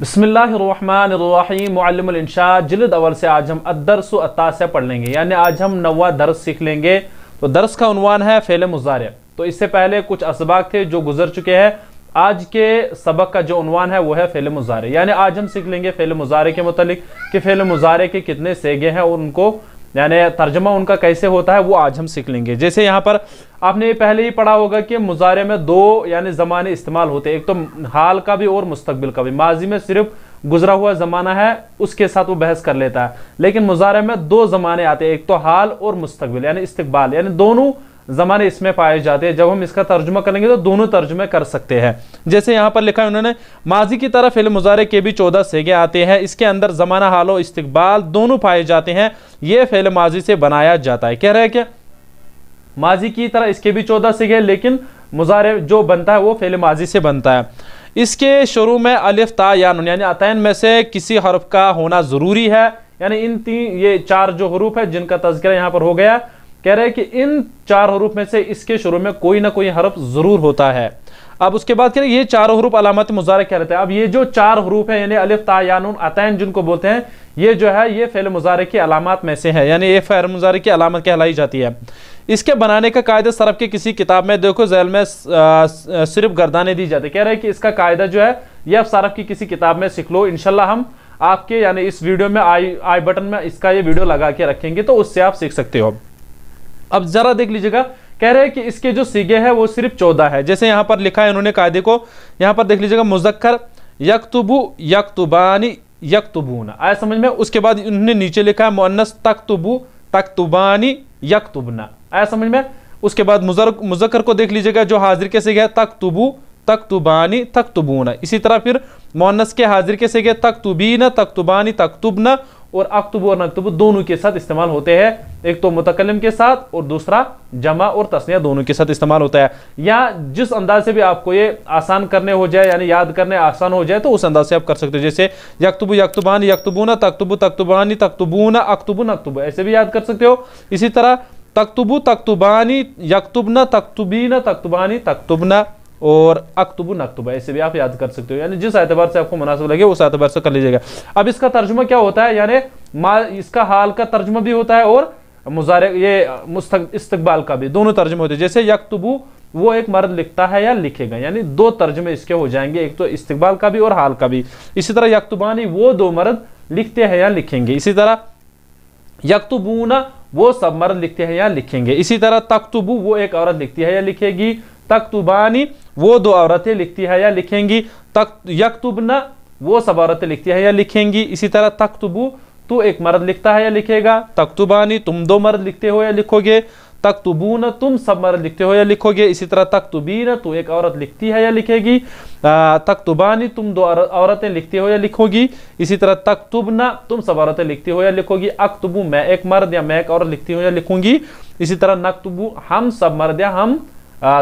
बसमिल्लाशाद जल्द अवल से आज हम अदरस से पढ़ लेंगे यानी आज हम नवा दरस सीख लेंगे तो दरस का उनवान है फ़ैल मुजारे तो इससे पहले कुछ इसबाक थे जो गुजर चुके हैं आज के सबक का जो उनवान है वो है फेल मुजारे यानी आज हम सीख लेंगे फेल मुजारे के मतलब कि फ़ैल मुजारे के कितने सेगे हैं और उनको यानी तर्जमा उनका कैसे होता है वो आज हम सीख लेंगे जैसे यहाँ पर आपने पहले ही पढ़ा होगा कि मुजारे में दो यानी ज़माने इस्तेमाल होते हैं एक तो हाल का भी और मुस्तबिल का भी माजी में सिर्फ गुजरा हुआ ज़माना है उसके साथ वो बहस कर लेता है लेकिन मुजारे में दो ज़माने आते हैं एक तो हाल और मुस्तबिल यानी इस्तबाल यानी दोनों ज़माने इसमें पाए जाते हैं जब हम इसका तर्जुमा करेंगे तो दोनों तर्जुमे कर सकते हैं जैसे यहाँ पर लिखा है उन्होंने माजी की तरह फिल्म मुजारे के भी चौदह सेगे आते हैं इसके अंदर ज़माना हालो इस्तबाल दोनों पाए जाते हैं ये फिल्म माजी से बनाया जाता है कह रहे हैं क्या माजी की तरह इसके भी चौदह सीखे लेकिन मुजारे जो बनता है वो फेल माजी से बनता है इसके शुरू में अलिफ ता या नुन यानी अतैन में से किसी हरफ का होना ज़रूरी है यानी इन तीन ये चार जो हरूफ है जिनका तस्करा यहाँ पर हो गया कह रहे हैं कि इन चार हरूफ में से इसके शुरू में कोई ना कोई हरफ ज़रूर होता है अब उसके बाद कह रहे ये चार हरूफ अलामत मुजारे कह रहे हैं अब ये जो चार हरूफ है यानी अलिफ तायान अतैन जिनको बोलते हैं ये जो है ये फ़ैल मुजारे की अलामत में से है यानी ये फेल मुजारे की अलामत कहलाई जाती है इसके बनाने का कायदा सरफ के किसी किताब में देखो जैल में सिर्फ गर्दाने दी जाती कह रहे हैं कि इसका कायदा जो है ये आप सरफ की किसी किताब में सीख लो इनशाला हम आपके यानी इस वीडियो में आई आई बटन में इसका ये वीडियो लगा के रखेंगे तो उससे आप सीख सकते हो अब जरा देख लीजिएगा कह रहे हैं कि इसके जो सीगे हैं वो सिर्फ चौदह है जैसे यहाँ पर लिखा है इन्होंने कायदे को यहाँ पर देख लीजिएगा मुजक्कर यकतुबु यकतुबानी यकतुबूना आया समझ में उसके बाद उन्होंने नीचे लिखा है मुन्नस तकतुबू तकतुबानी यकतुबना आया समझ में उसके बाद मुजर मुजक्कर को देख लीजिएगा जो हाजिर के सीगे है तकतुबू तकतुबानी तकतुबूना इसी तरह फिर मोनस के हाजिर के सीगे तकतुबीना तकतुबानी तकतुबना और अक्तुब और नकतुब दोनों के साथ इस्तेमाल होते हैं एक तो मुतकलम के साथ और दूसरा जमा और तस्निया दोनों के साथ इस्तेमाल होता है या जिस अंदाज से भी आपको ये आसान करने हो जाए यानी याद करने आसान हो जाए तो उस अंदाज से आप कर सकते हो जैसे यकतुब यकतुबान यकतुबूना तकतुब तकतुबानी तकतुबूना अकतुबू नकतुब ऐसे भी याद कर सकते हो इसी तरह तकतुबू तकतुबानी यकतुबना तकतुबीना तकतुबानी तकतुबना और अक्तुब नकतुबा ऐसे भी आप याद कर सकते हो यानी जिस एतबार से आपको मुनासिब लगे उस एतबार से कर लीजिएगा अब इसका तर्जुमा क्या होता है यानी इसका हाल का तर्जुमा भी होता है और मुजारे ये इस्तकबाल का भी दोनों तर्जुमे होते हैं जैसे यकतुबू वो एक मर्द लिखता है या लिखेगा यानी दो तर्जमे इसके हो जाएंगे एक तो इस्तकबाल का भी और हाल का भी इसी तरह यकतुबानी वो दो मर्द लिखते हैं या लिखेंगे इसी तरह यकतुबूना वो सब मर्द लिखते हैं या लिखेंगे इसी तरह तख्तुबू वो एक औरत लिखती है या लिखेगी तख्तुबानी वो दो औरतें लिखती है या लिखेंगी तख्त यकतुबना वो सब औरतें लिखती है या लिखेंगी इसी तरह तख्तबू तो एक मर्द लिखता है या लिखेगा तख्तुबानी तुम दो मर्द लिखते हो या लिखोगे तख्तबून तुम सब मर्द लिखते हो या लिखोगे इसी तरह तख्तबीन तो एक औरत लिखती है या लिखेगी तख्तुबानी तुम दो औरतें लिखते हो या लिखोगी इसी तरह तख्तुबना तुम सब औरतें लिखती हो या लिखोगी अक्तबू मैं एक मर्द या मैं एक औरत लिखती हूँ या लिखूंगी इसी तरह नकतबू हम सब मर्द या हम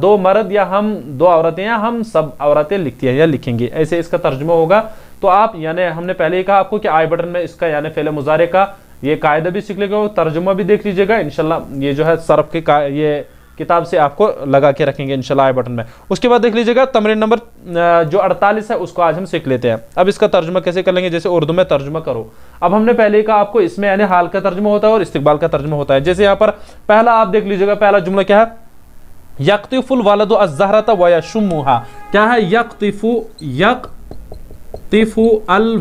दो मर्द या हम दो औरतें या हम सब औरतें लिखती हैं या लिखेंगी ऐसे इसका तर्जमा होगा तो आप यानी हमने पहले ही कहा आपको कि आई बटन में इसका यानी फेले मुजारे का ये कायदा भी सीख लेगा तर्जुमा भी देख लीजिएगा इनशाला ये जो है सरफ के का ये किताब से आपको लगा के रखेंगे इनशाला आई बटन में उसके बाद देख लीजिएगा तमरीन नंबर जो 48 है उसको आज हम सीख लेते हैं अब इसका तर्जुमा कैसे कर लेंगे जैसे उर्दू में तर्जुमा करो अब हमने पहले कहा आपको इसमें यानी हाल का तर्जुमा होता है और इस्तेबाल का तर्जुमा होता है जैसे यहाँ पर पहला आप देख लीजिएगा पहला जुमला क्या है यकतफ़ुल वलद अजहरत वयशुमुहा क्या है यकतफ़ु यकतफ़ु अल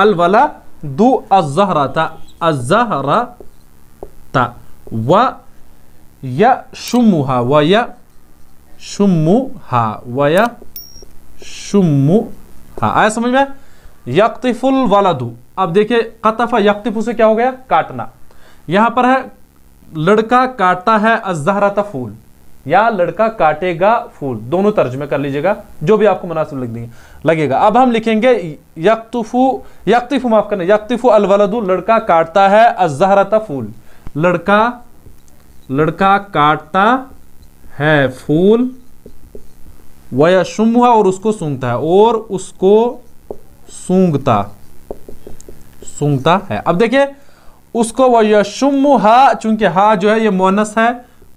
अलवलदु अजहरत अजहरत व यशुमुहा वय शुमुहा वय शुमुहा आया समझ में वाला वलदु अब देखिए कतफ़ा यकतफ़ु से क्या हो गया काटना यहां पर है लड़का काटता है अजहरत फूल या लड़का काटेगा फूल दोनों तर्जमे कर लीजिएगा जो भी आपको मुनासिब लग देंगे लगेगा अब हम लिखेंगे यकतुफू यकतिफू माफ करना यकतिफू अलवलदू लड़का काटता है अजहरता फूल लड़का लड़का काटता है फूल वयशुम और उसको सूंघता है और उसको सूंघता सूंघता है अब देखिए उसको वयशुम हा चूंकि हा जो है ये मोनस है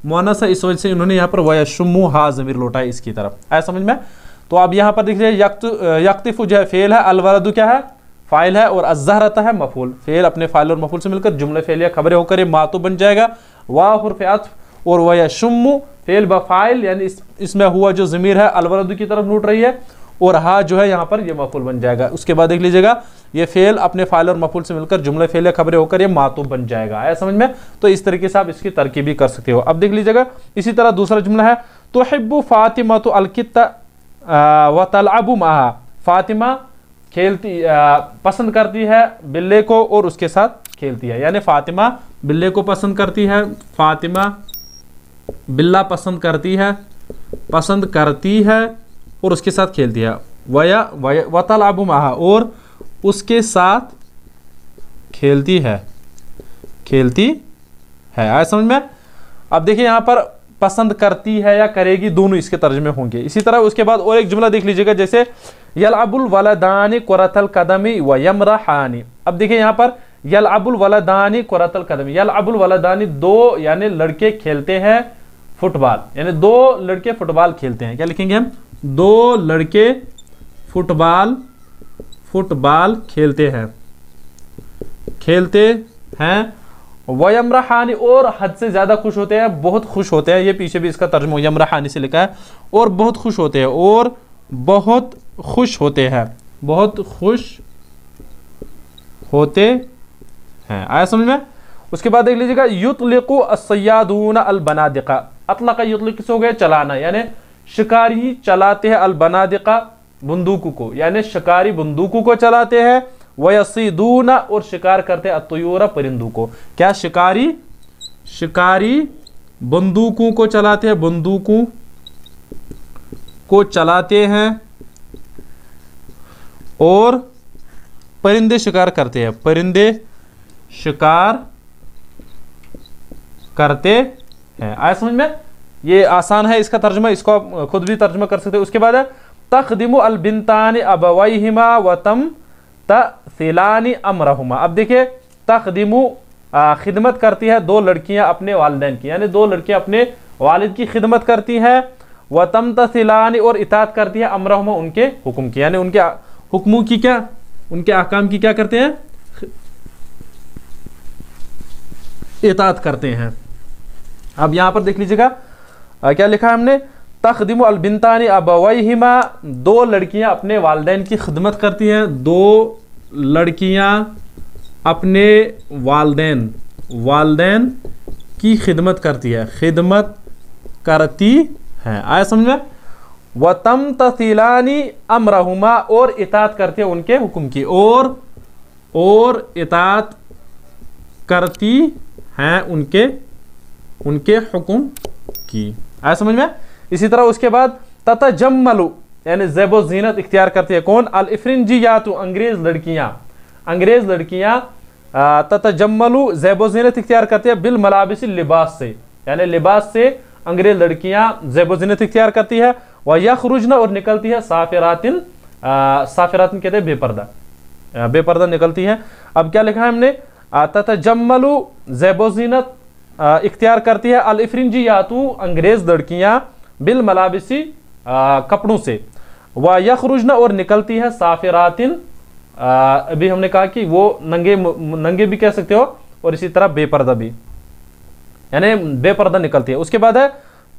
मोना सा इस वजह से इन्होंने यहाँ पर वयशमु हा जमीर लौटाया इसकी तरफ आया समझ में तो अब यहाँ पर देखिए यकतिफ जो है फेल है अलवरदू क्या है फाइल है और अज्जा रहता है मफूल फेल अपने फाइल और मफूल से मिलकर जुमले फेल या खबरें होकर ये मातू बन जाएगा वाह हरफ अतफ और वह शम्मू फेल ब फाइल यानी इस इसमें हुआ जो ज़मीर है अलवरदू की तरफ लूट रही है और हा जो है यहाँ पर ये मफुल बन जाएगा उसके बाद देख लीजिएगा ये फेल अपने फाइल और मफूल से मिलकर जुमले फेल या खबरें होकर ये मातूब बन जाएगा आया समझ में तो इस तरीके से आप इसकी तरकीबी कर सकते हो अब देख लीजिएगा इसी तरह दूसरा जुमला है तो हिब्बू फातिमा तो अलकिता व तलअबू महा फातिमा खेलती पसंद करती है बिल्ले को और उसके साथ खेलती है यानी फातिमा बिल्ले को पसंद करती है फातिमा बिल्ला पसंद करती है पसंद करती है और उसके साथ खेल दिया वया वतल वतलाबु महा और उसके साथ खेलती है खेलती है आया समझ में अब देखिए यहाँ पर पसंद करती है या करेगी दोनों इसके तर्जमे होंगे इसी तरह उसके बाद और एक जुमला देख लीजिएगा जैसे यल अबुल वलदानी कुरतल कदमी व यमराहानी अब देखिए यहाँ पर यल अबुल वलदानी कुरतल कदमी यल अबुल वलदानी दो यानी लड़के खेलते हैं फुटबॉल यानी दो लड़के फुटबॉल खेलते हैं क्या लिखेंगे हम दो लड़के फुटबॉल फुटबॉल खेलते हैं खेलते हैं वयम और हद से ज़्यादा खुश होते हैं बहुत खुश होते हैं ये पीछे भी इसका तर्जमा यमरहानी से लिखा है और बहुत खुश होते हैं और बहुत खुश होते हैं बहुत खुश होते हैं आया समझ में उसके बाद देख लीजिएगा युतलिको सयादून अलबनादिका अतला का युतलिक किस हो गया चलाना यानी शिकारी चलाते हैं अलबनादिका बंदूकों को यानी शिकारी बंदूकों को चलाते हैं वसीदूना और शिकार करते हैं अतयूरा परिंदू को क्या शिकारी शिकारी बंदूकों को चलाते हैं बंदूकों को चलाते हैं और परिंदे शिकार करते हैं परिंदे शिकार करते हैं आया समझ में ये आसान है इसका तर्जमा इसको आप खुद भी तर्जमा कर सकते हो उसके बाद तखदिम अलबिनतान व तम तिलानी अमरहुमा अब देखिए तखदिम खिदमत करती है दो लड़कियां अपने वाले की यानी दो लड़कियां अपने वालिद की खिदमत करती हैं वतम तिलानी और इतात करती है अमरहुमा उनके हुक्म की यानी उनके हुक्मों की क्या उनके अहकाम की क्या करते हैं इतात करते हैं अब यहां पर देख लीजिएगा आ, क्या लिखा है हमने तखदिम अलबिनतानी हिमा दो लड़कियां अपने वालदेन की खिदमत करती हैं दो लड़कियां अपने वालदेन वालदेन की खिदमत करती है खिदमत करती हैं आया समझ में तम तसीलानी अमरहुमा और इतात करती है उनके हुक्म की और और इतात करती हैं उनके उनके हुक्म की आया समझ में इसी तरह उसके बाद तथा जमलू यानी जैबो जीनत इख्तियार करती है कौन अल जी या तो अंग्रेज लड़कियाँ अंग्रेज लड़कियाँ तथा जमलू जैबो जीनत इख्तियार करती है बिल मलाबिस लिबास से यानी लिबास से अंग्रेज लड़कियाँ जैबो जीनत इख्तियार करती है वह यखरुजना और निकलती है साफिरातिन साफिरातिन कहते हैं बेपर्दा बेपर्दा निकलती है अब क्या लिखा है हमने तथा जमलू जैबो जीनत इख्तियार करती है जी यातु अंग्रेज़ लड़कियाँ बिल मलाबिसी कपड़ों से व यखरुजना और निकलती है साफिरातिन अभी हमने कहा कि वो नंगे नंगे भी कह सकते हो और इसी तरह बेपर्दा भी यानी बेपर्दा निकलती है उसके बाद है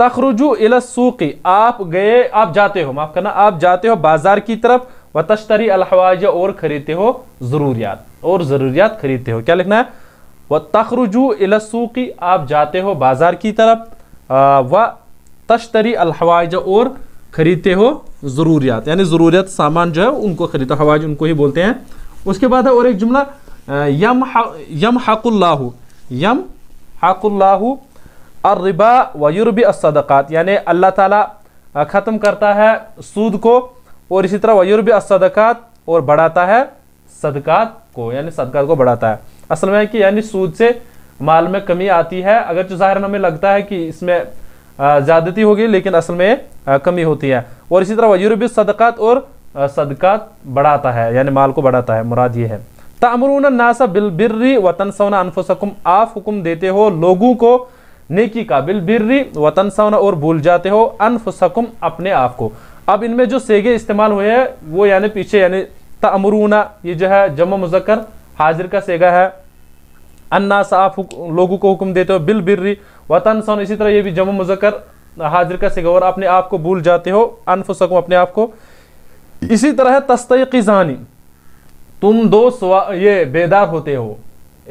तखरुजू इलसूकी आप गए आप जाते हो माफ करना आप जाते हो बाजार की तरफ व तश्तरी अलहवाजा और खरीदते हो ज़रूरियात और ज़रूरियात खरीदते हो क्या लिखना है व तखरुजू इलसूकी आप जाते हो बाज़ार की तरफ व तश्तरी अलहवाज और ख़रीदते हो ज़रूरियात यानी ज़रूरियात सामान जो है उनको ख़रीदो हवाज उनको ही बोलते हैं उसके बाद है और एक जुमला यम यम हकुल्लाहु यम हकुल्लाहू अर्रिबा वयुरबी असदक़ात यानी अल्लाह ताला ख़त्म करता है सूद को और इसी तरह वयुरबी असदक़ात और बढ़ाता है सदक़ात को यानी सदक़ात को बढ़ाता है असल में कि यानी सूद से माल में कमी आती है अगर जो ज़ाहिर हमें लगता है कि इसमें ज़्यादती होगी लेकिन असल में कमी होती है और इसी तरह भी सदक़ात और सदक़ात बढ़ाता है यानी माल को बढ़ाता है मुराद ये है तमरून नासा बिल बिर्री वतन सोना अनफुसकुम आप हुक्म देते हो लोगों को नेकी का बिलबिर्री वतन सोना और भूल जाते हो अनफुसकुम अपने आप को अब इनमें जो सेगे इस्तेमाल हुए हैं वो यानी पीछे यानी तमरूना ये जो है जमा मुजक्कर हाजिर का सेगा है अन्ना साफ लोगों को हुक्म देते हो बिल बिर्री वतन सन इसी तरह ये भी जमा मुजक्कर हाजिर का सेगा और अपने आप को भूल जाते हो अनफुसकुम अपने आप को इसी तरह है तस्तकी जानी तुम दो ये बेदार होते हो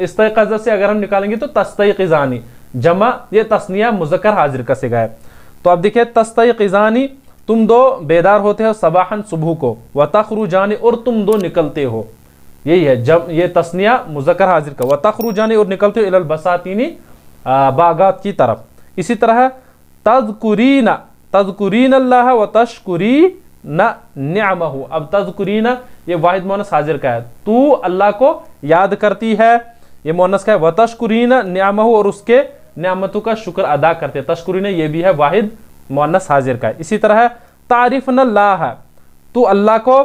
इस तजा से अगर हम निकालेंगे तो तस्तकी जानी जमा ये तस्निया मुजक्कर हाजिर का सेगा है तो आप देखिए तस्तकी जानी तुम दो बेदार होते हो सबाहन सुबह को व तखरू जानी और तुम दो निकलते हो यही है जब ये तस्निया मुजक्र हाजिर का व जानी और निकलते हो बसातीनी बागात की तरफ इसी तरह तजकुरीना तजकुरीन अल्लाह व तशकुरी न न्याम अब तजकुरीना ये वाहिद मोनस हाजिर का है तू अल्लाह को याद करती है ये मोनस का है व तशकुरीन न्याम और उसके न्यामतों का शुक्र अदा करते तस्कुरीन ये भी है वाहिद मोनस हाजिर का है इसी तरह तारीफ़ न है तू अल्लाह को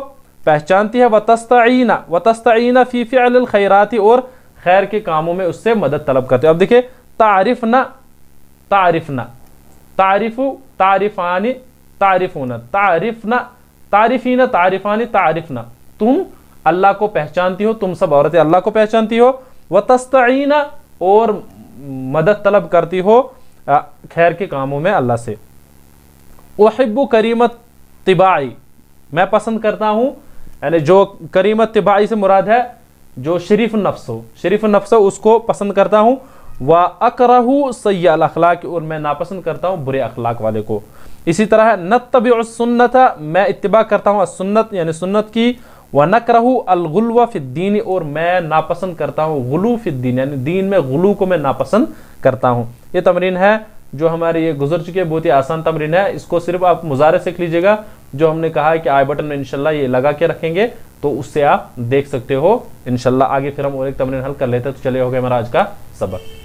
पहचानती है वतस्तना वतस्तना फीफी अलखराती और खैर के कामों में उससे मदद तलब करते हो अब देखिए तारिफ न तारिफ न तारिफ तारिफानी तारिफून तारिफ न तारिफीन तारिफानी तारफ न तुम अल्लाह को पहचानती हो तुम सब औरतें अल्लाह को पहचानती हो वतस्तना और मदद तलब करती हो खैर के कामों में अल्लाह से वहिब्बु करीमत तिबाई मैं पसंद करता हूँ यानी जो करीम तिबाई से मुराद है जो शरीफ नफ्स हो शरीफ नफ्स हो उसको पसंद करता हूँ व अकरहु सै अखलाक और मैं नापसंद करता हूँ बुरे अखलाक वाले को इसी तरह तबी और सुन्नत मैं इतबा करता हूँ सुन्नत यानी सुन्नत की व नकरहू अलगुलवा फ़िद्दीन और मैं नापसंद करता हूँ गुलू फ़िद्दीन यानी दीन में गुलू को मैं नापसंद करता हूँ ये तमरीन है जो हमारे ये गुजर चुके हैं बहुत ही आसान तमरीन है इसको सिर्फ आप मुजारे सीख लीजिएगा जो हमने कहा है कि आई बटन में इनशाला ये लगा के रखेंगे तो उससे आप देख सकते हो इनशाला आगे फिर हम और एक तमरीन हल कर लेते हैं तो चले हो गए हमारा आज का सबक